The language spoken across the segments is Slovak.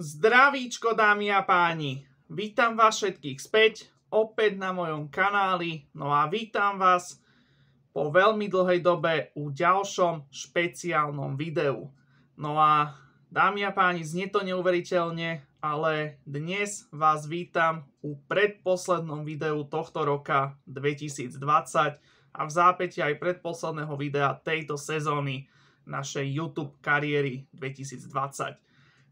Zdravíčko dámy a páni, vítam vás všetkých späť, opäť na mojom kanáli, no a vítam vás po veľmi dlhej dobe u ďalšom špeciálnom videu. No a dámy a páni, znie to neuveriteľne, ale dnes vás vítam u predposlednom videu tohto roka 2020 a v zápäti aj predposledného videa tejto sezóny našej YouTube kariéry 2020.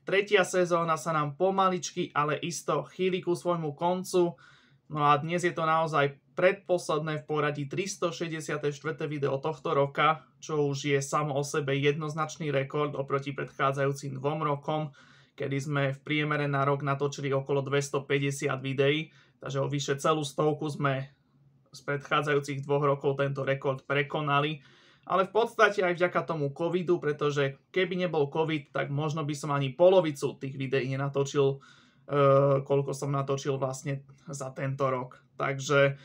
Tretia sezóna sa nám pomaličky, ale isto chýli ku svojmu koncu. No a dnes je to naozaj predposledné v poradí 364. video tohto roka, čo už je samo o sebe jednoznačný rekord oproti predchádzajúcim dvom rokom, kedy sme v priemere na rok natočili okolo 250 videí, takže o vyše celú stovku sme z predchádzajúcich dvoch rokov tento rekord prekonali ale v podstate aj vďaka tomu covidu, pretože keby nebol covid, tak možno by som ani polovicu tých videí nenatočil, e, koľko som natočil vlastne za tento rok. Takže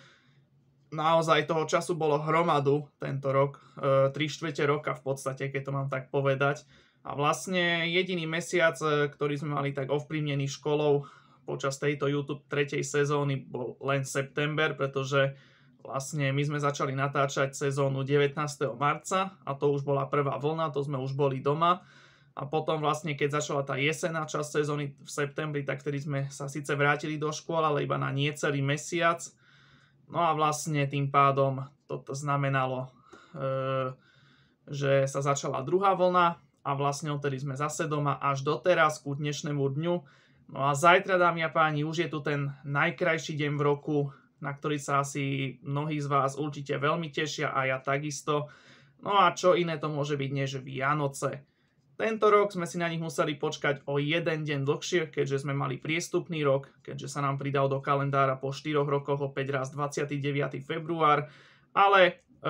naozaj toho času bolo hromadu tento rok, 3 e, štvrte roka v podstate, keď to mám tak povedať. A vlastne jediný mesiac, e, ktorý sme mali tak ovplyvnený školou počas tejto YouTube tretej sezóny bol len september, pretože Vlastne my sme začali natáčať sezónu 19. marca a to už bola prvá vlna, to sme už boli doma. A potom vlastne, keď začala tá jesená časť sezóny v septembri, tak vtedy sme sa síce vrátili do škôl, ale iba na nie celý mesiac. No a vlastne tým pádom toto znamenalo, eh, že sa začala druhá vlna a vlastne odtedy sme zase doma až doteraz ku dnešnému dňu. No a zajtra, dámy a páni, už je tu ten najkrajší deň v roku, na ktorý sa asi mnohí z vás určite veľmi tešia a ja takisto. No a čo iné to môže byť než Vianoce. Tento rok sme si na nich museli počkať o jeden deň dlhšie, keďže sme mali priestupný rok, keďže sa nám pridal do kalendára po 4 rokoch opäť raz 29. február, ale e,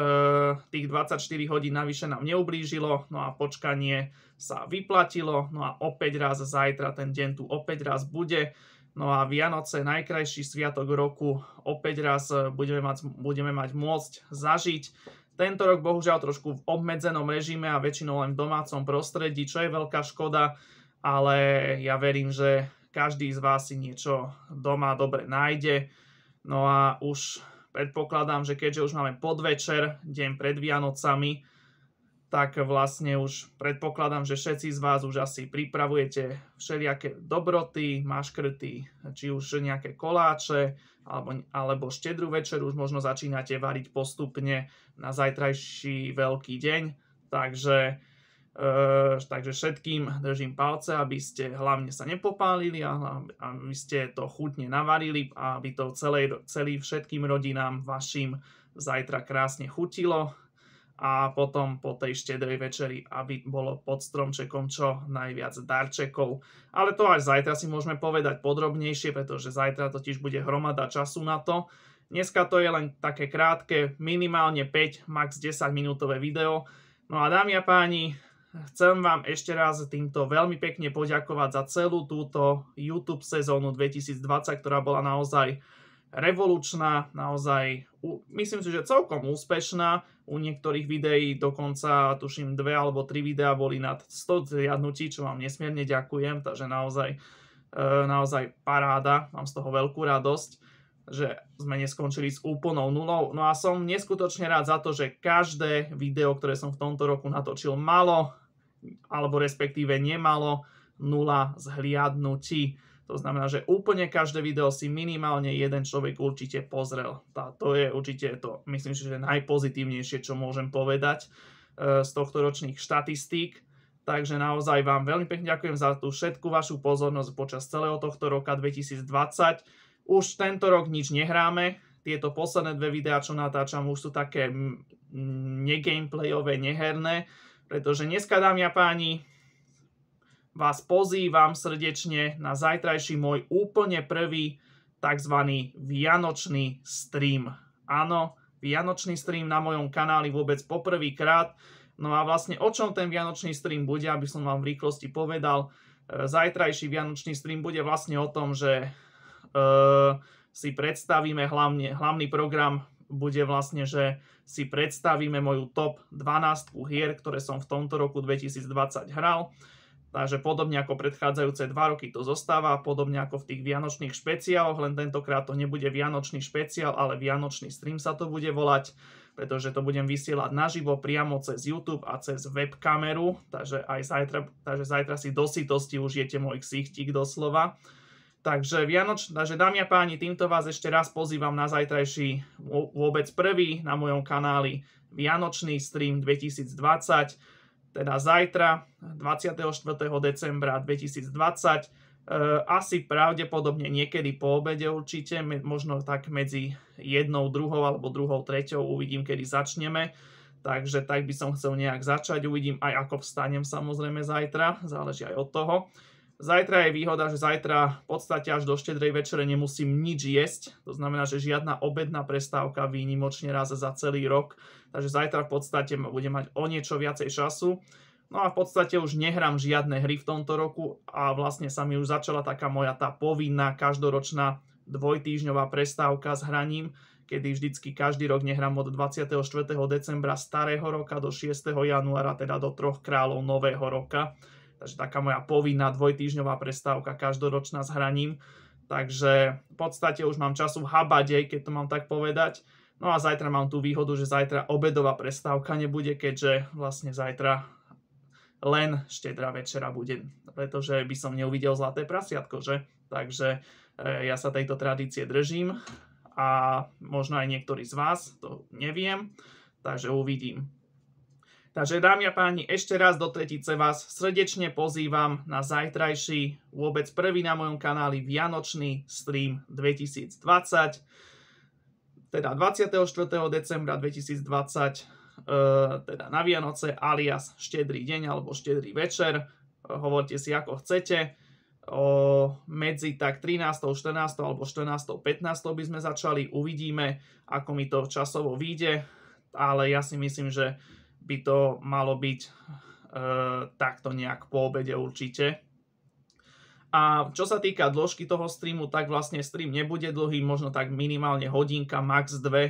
tých 24 hodín navyše nám neublížilo, no a počkanie sa vyplatilo, no a opäť raz zajtra ten deň tu opäť raz bude. No a Vianoce, najkrajší sviatok roku, opäť raz e, budeme mať, budeme mať môcť zažiť. Tento rok bohužiaľ trošku v obmedzenom režime a väčšinou len v domácom prostredí, čo je veľká škoda, ale ja verím, že každý z vás si niečo doma dobre nájde. No a už predpokladám, že keďže už máme podvečer, deň pred Vianocami, tak vlastne už predpokladám, že všetci z vás už asi pripravujete všelijaké dobroty, maškrty, či už nejaké koláče, alebo, alebo štedrú večer už možno začínate variť postupne na zajtrajší veľký deň. Takže, e, takže všetkým držím palce, aby ste hlavne sa nepopálili a aby ste to chutne navarili a aby to celý všetkým rodinám vašim zajtra krásne chutilo a potom po tej štedrej večeri, aby bolo pod stromčekom čo najviac darčekov. Ale to až zajtra si môžeme povedať podrobnejšie, pretože zajtra totiž bude hromada času na to. Dneska to je len také krátke, minimálne 5, max 10 minútové video. No a dámy a páni, chcem vám ešte raz týmto veľmi pekne poďakovať za celú túto YouTube sezónu 2020, ktorá bola naozaj revolučná, naozaj, myslím si, že celkom úspešná. U niektorých videí dokonca, tuším, dve alebo tri videá boli nad 100 zliadnutí, čo vám nesmierne ďakujem, takže naozaj, e, naozaj paráda, mám z toho veľkú radosť že sme neskončili s úplnou nulou. No a som neskutočne rád za to, že každé video, ktoré som v tomto roku natočil, malo, alebo respektíve nemalo nula zhliadnutí. To znamená, že úplne každé video si minimálne jeden človek určite pozrel. A to je určite to, myslím si, že najpozitívnejšie, čo môžem povedať e, z tohto ročných štatistík. Takže naozaj vám veľmi pekne ďakujem za tú všetku vašu pozornosť počas celého tohto roka 2020. Už tento rok nič nehráme. Tieto posledné dve videá, čo natáčam, už sú také mm, negameplayové, neherné, pretože dneska, dámy a páni, vás pozývam srdečne na zajtrajší môj úplne prvý tzv. vianočný stream. Áno, vianočný stream na mojom kanáli vôbec poprvýkrát. No a vlastne o čom ten vianočný stream bude, aby som vám v rýchlosti povedal. E, zajtrajší vianočný stream bude vlastne o tom, že e, si predstavíme hlavne, hlavný program bude vlastne, že si predstavíme moju top 12 hier, ktoré som v tomto roku 2020 hral. Takže podobne ako predchádzajúce dva roky to zostáva, podobne ako v tých vianočných špeciáloch, len tentokrát to nebude vianočný špeciál, ale vianočný stream sa to bude volať, pretože to budem vysielať naživo priamo cez YouTube a cez webkameru, takže aj zajtra, takže zajtra si do sitosti užijete môj ksichtík doslova. Takže, Vianoč, takže dámy a páni, týmto vás ešte raz pozývam na zajtrajší vôbec prvý na mojom kanáli Vianočný stream 2020 teda zajtra 24. decembra 2020, e, asi pravdepodobne niekedy po obede určite, možno tak medzi jednou, druhou alebo druhou, treťou, uvidím, kedy začneme. Takže tak by som chcel nejak začať, uvidím aj ako vstanem samozrejme zajtra, záleží aj od toho. Zajtra je výhoda, že zajtra v podstate až do štedrej večere nemusím nič jesť. To znamená, že žiadna obedná prestávka výnimočne raz za celý rok. Takže zajtra v podstate budem mať o niečo viacej času. No a v podstate už nehrám žiadne hry v tomto roku a vlastne sa mi už začala taká moja tá povinná každoročná dvojtýžňová prestávka s hraním, kedy vždycky každý rok nehrám od 24. decembra starého roka do 6. januára, teda do troch kráľov nového roka Takže taká moja povinná dvojtýžňová prestávka každoročná s hraním. Takže v podstate už mám času v habade, keď to mám tak povedať. No a zajtra mám tú výhodu, že zajtra obedová prestávka nebude, keďže vlastne zajtra len štedrá večera bude, pretože by som neuvidel zlaté prasiatko, že? Takže e, ja sa tejto tradície držím a možno aj niektorí z vás, to neviem, takže uvidím. Takže dámy a páni, ešte raz do tretice vás srdečne pozývam na zajtrajší, vôbec prvý na mojom kanáli Vianočný stream 2020, teda 24. decembra 2020, e, teda na Vianoce alias štedrý deň alebo štedrý večer. E, hovorte si ako chcete. O, medzi tak 13., 14. alebo 14., 15. by sme začali. Uvidíme, ako mi to časovo vyjde, ale ja si myslím, že by to malo byť e, takto nejak po obede určite. A čo sa týka dĺžky toho streamu, tak vlastne stream nebude dlhý, možno tak minimálne hodinka, max 2. E, eh,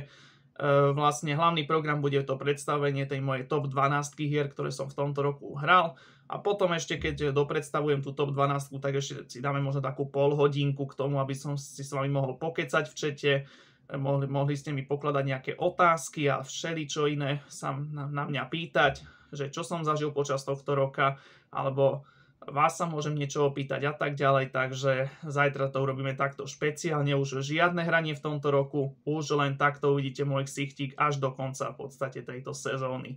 vlastne hlavný program bude to predstavenie tej mojej top 12 hier, ktoré som v tomto roku hral. A potom ešte, keď dopredstavujem tú top 12, tak ešte si dáme možno takú pol hodinku k tomu, aby som si s vami mohol pokecať v čete, mohli, mohli ste mi pokladať nejaké otázky a všeli čo iné sa na, na mňa pýtať, že čo som zažil počas tohto roka, alebo vás sa môžem niečo opýtať a tak ďalej, takže zajtra to urobíme takto špeciálne, už žiadne hranie v tomto roku, už len takto uvidíte môj ksichtík až do konca v podstate tejto sezóny.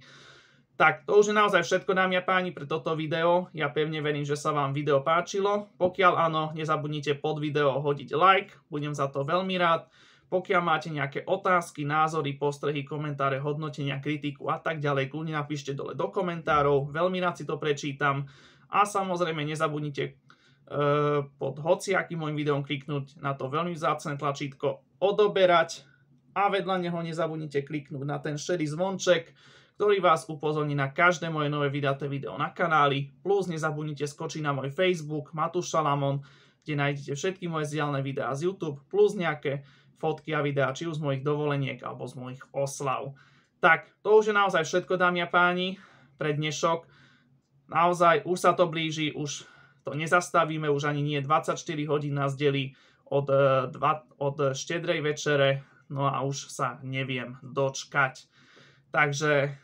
Tak, to už je naozaj všetko, dámy a páni, pre toto video. Ja pevne verím, že sa vám video páčilo. Pokiaľ áno, nezabudnite pod video hodiť like, budem za to veľmi rád. Pokiaľ máte nejaké otázky, názory, postrehy, komentáre, hodnotenia, kritiku a tak ďalej, kľudne napíšte dole do komentárov, veľmi rád si to prečítam a samozrejme nezabudnite e, pod hociakým môjim videom kliknúť na to veľmi vzácne tlačítko odoberať a vedľa neho nezabudnite kliknúť na ten šedý zvonček, ktorý vás upozorní na každé moje nové vydaté video na kanáli, plus nezabudnite skočiť na môj Facebook Matúš Šalamon, kde nájdete všetky moje zdialné videá z YouTube, plus nejaké fotky a videá, či už z mojich dovoleniek alebo z mojich oslav. Tak, to už je naozaj všetko, dámy a páni, pre dnešok. Naozaj, už sa to blíži, už to nezastavíme, už ani nie. 24 hodín nás delí od, e, od štedrej večere, no a už sa neviem dočkať. Takže,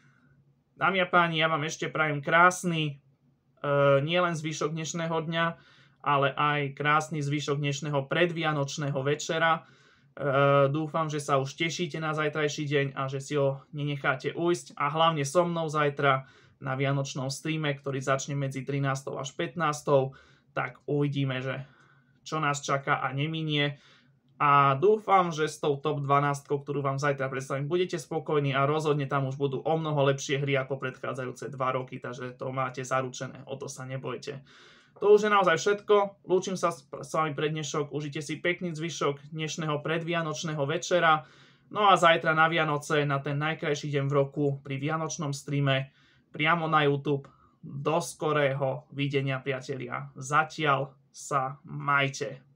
dámy a páni, ja vám ešte prajem krásny, e, nielen zvyšok dnešného dňa, ale aj krásny zvyšok dnešného predvianočného večera. E, dúfam, že sa už tešíte na zajtrajší deň a že si ho nenecháte ujsť a hlavne so mnou zajtra na vianočnom streame, ktorý začne medzi 13. až 15. Tak uvidíme, že čo nás čaká a neminie. A dúfam, že s tou top 12, ktorú vám zajtra predstavím, budete spokojní a rozhodne tam už budú o mnoho lepšie hry ako predchádzajúce 2 roky, takže to máte zaručené, o to sa nebojte. To už je naozaj všetko. Lúčim sa s, vami pre dnešok. Užite si pekný zvyšok dnešného predvianočného večera. No a zajtra na Vianoce, na ten najkrajší deň v roku, pri Vianočnom streame, priamo na YouTube. Do skorého videnia, priatelia. Zatiaľ sa majte.